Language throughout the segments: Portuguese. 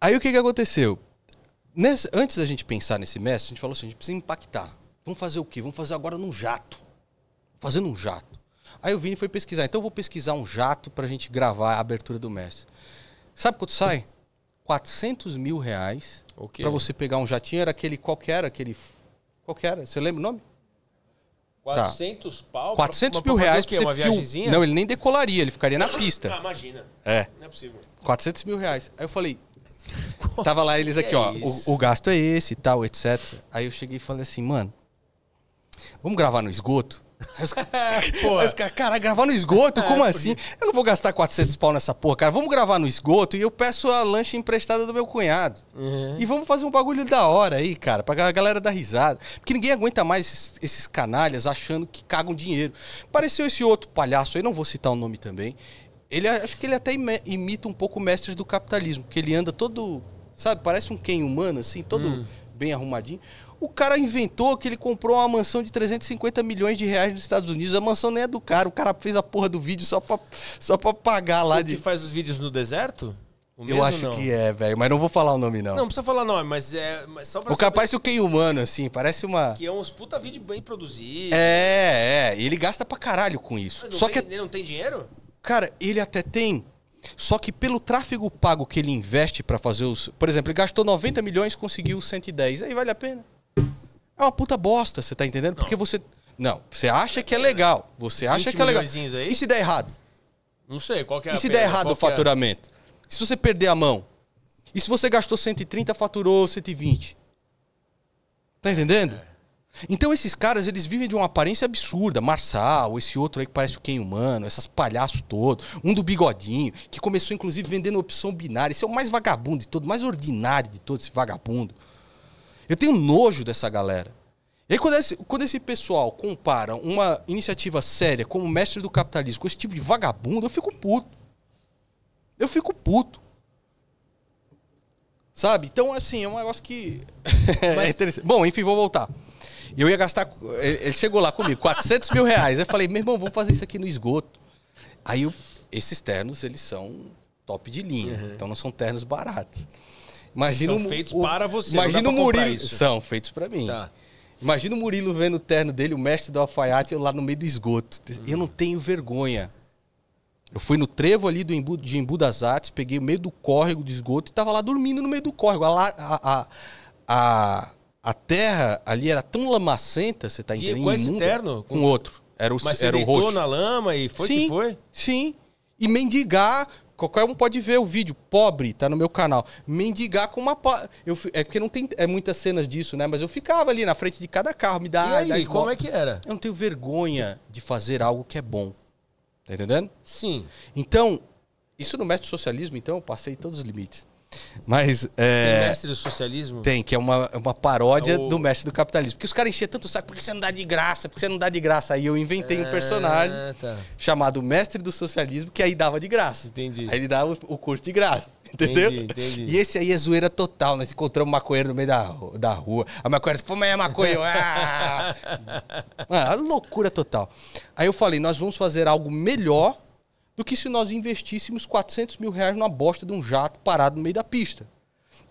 Aí o que, que aconteceu? Nesse, antes da gente pensar nesse mestre, a gente falou assim: a gente precisa impactar. Vamos fazer o quê? Vamos fazer agora num jato. Fazendo um jato. Aí o Vini foi pesquisar. Então eu vou pesquisar um jato pra gente gravar a abertura do mestre. Sabe quanto sai? 400 mil reais okay. pra você pegar um jatinho. Era aquele qualquer, aquele. Qualquer, você lembra o nome? 400 tá. pau? 400 mil reais pra uma viagemzinha? Não, ele nem decolaria, ele ficaria na pista. Ah, imagina. É. Não é possível. 400 mil reais. Aí eu falei, Tava lá eles aqui, é ó, o, o, gasto é esse e tal, etc. Aí eu cheguei e falei assim, mano, vamos gravar no esgoto? Aí os, cara, gravar no esgoto? Como é, assim? Eu não vou gastar 400 pau nessa porra, cara. Vamos gravar no esgoto e eu peço a lancha emprestada do meu cunhado. Uhum. E vamos fazer um bagulho da hora aí, cara, pra galera dar risada. Porque ninguém aguenta mais esses, esses canalhas achando que cagam dinheiro. Pareceu esse outro palhaço aí, não vou citar o nome também. Ele acho que ele até imita um pouco o mestre do capitalismo, porque ele anda todo Sabe? Parece um quem humano, assim, todo hum. bem arrumadinho. O cara inventou que ele comprou uma mansão de 350 milhões de reais nos Estados Unidos. A mansão nem é do cara. O cara fez a porra do vídeo só pra, só pra pagar lá. de... que faz os vídeos no deserto? eu acho não? que é, velho. Mas não vou falar o nome, não. Não, não precisa falar o nome, mas é. Mas só pra o cara parece o quem humano, assim. Parece uma. Que é uns puta vídeo bem produzido. É, é. E ele gasta pra caralho com isso. só tem, que. É ele não tem dinheiro? Cara, ele até tem. Só que pelo tráfego pago que ele investe para fazer os. Por exemplo, ele gastou 90 milhões, conseguiu 110. Aí vale a pena. É uma puta bosta, você tá entendendo? Porque você. Não, você acha que é legal. Você acha que é legal. Aí? E se der errado? Não sei, qual que é a E se der errado qual o é? faturamento? É? Se você perder a mão? E se você gastou 130, faturou 120? Tá entendendo? É. Então esses caras, eles vivem de uma aparência absurda. Marçal, esse outro aí que parece o Ken Humano, essas palhaços todos. Um do Bigodinho, que começou inclusive vendendo opção binária. Esse é o mais vagabundo de todo, mais ordinário de todo esse vagabundo. Eu tenho nojo dessa galera. E aí quando esse, quando esse pessoal compara uma iniciativa séria como o mestre do capitalismo com esse tipo de vagabundo, eu fico puto. Eu fico puto. Sabe? Então, assim, é um negócio que. é Bom, enfim, vou voltar. E eu ia gastar. Ele chegou lá comigo, 400 mil reais. Eu falei, meu irmão, vamos fazer isso aqui no esgoto. Aí eu, esses ternos, eles são top de linha. Uhum. Então não são ternos baratos. Imagina são o, feitos o, para você. Imagina o Murilo. Isso. São feitos para mim. Tá. Imagina o Murilo vendo o terno dele, o mestre do alfaiate, eu lá no meio do esgoto. Uhum. Eu não uhum. tenho vergonha. Eu fui no trevo ali do Embu, de Embu das Artes, peguei o meio do córrego do esgoto e tava lá dormindo no meio do córrego. A, a, a, a a terra ali era tão lamacenta, você tá entendendo? E com esse terno? Com, com outro. Era o, Mas era você o roxo. na lama e foi sim, que foi? Sim. E mendigar. Qualquer um pode ver o vídeo. Pobre, tá no meu canal. Mendigar com uma. Eu, é porque não tem é, muitas cenas disso, né? Mas eu ficava ali na frente de cada carro, me dá. E aí, dá como é que era? Eu não tenho vergonha de fazer algo que é bom. Tá entendendo? Sim. Então, isso no mestre socialismo, então, eu passei todos os limites. Mas. É... Tem mestre do socialismo? Tem, que é uma, é uma paródia é o... do mestre do capitalismo. Porque os caras enchiam tanto o saco, por que você não dá de graça? Por que você não dá de graça? Aí eu inventei é... um personagem tá. chamado Mestre do Socialismo, que aí dava de graça. Entendi. Aí ele dava o curso de graça. Entendeu? Entendi, entendi. E esse aí é zoeira total. Nós encontramos um maconheiro no meio da, da rua. A maconheira, fuma aí a maconha. Ah! Mano, loucura total. Aí eu falei, nós vamos fazer algo melhor do que se nós investíssemos 400 mil reais numa bosta de um jato parado no meio da pista.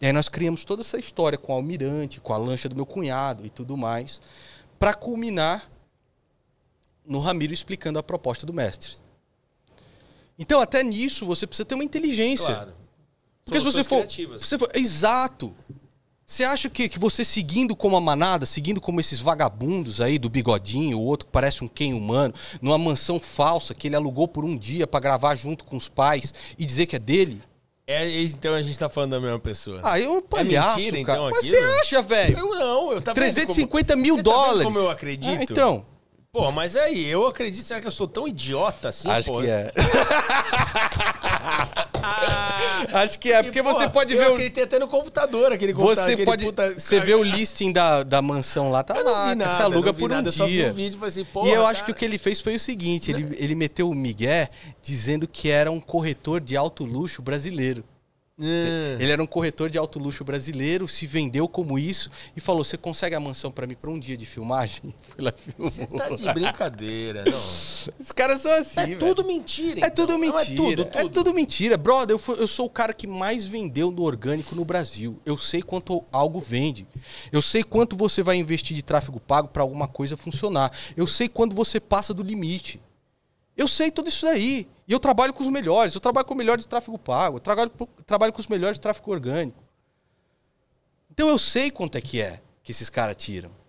E aí nós criamos toda essa história com o almirante, com a lancha do meu cunhado e tudo mais, para culminar no Ramiro explicando a proposta do mestre. Então, até nisso, você precisa ter uma inteligência. Claro. Porque se você for, se for. Exato. Você acha que, que você seguindo como a manada, seguindo como esses vagabundos aí do bigodinho, o outro que parece um quem humano, numa mansão falsa que ele alugou por um dia para gravar junto com os pais e dizer que é dele? É, então a gente tá falando da mesma pessoa. Ah, eu é um palhaço, é mentira, cara. Então, Mas você acha, velho? Eu não, eu tá 350 como... mil você tá dólares. Tá como eu acredito? Ah, então. Pô, mas aí, eu acredito, será que eu sou tão idiota assim, Acho pô? que é. Acho que é, porque e, você pode ver. Eu acreditei até no computador, aquele computador. Você aquele pode. Puta... Você vê o listing da, da mansão lá, tá eu lá, nada, você aluga por nada, um dia. Eu só vi um vídeo, assim, e eu cara... acho que o que ele fez foi o seguinte: ele, ele meteu o Miguel dizendo que era um corretor de alto luxo brasileiro. É. Ele era um corretor de alto luxo brasileiro, se vendeu como isso e falou: Você consegue a mansão para mim para um dia de filmagem? Foi lá filmou. Você tá de brincadeira, não. Os caras são assim. É velho. tudo mentira. Então. É tudo mentira. Não, é, tudo, tudo. é tudo mentira. Brother, eu, fui, eu sou o cara que mais vendeu no orgânico no Brasil. Eu sei quanto algo vende. Eu sei quanto você vai investir de tráfego pago para alguma coisa funcionar. Eu sei quando você passa do limite. Eu sei tudo isso aí. E eu trabalho com os melhores. Eu trabalho com o melhor de tráfego pago. Eu trabalho, trabalho com os melhores de tráfego orgânico. Então eu sei quanto é que é que esses caras tiram.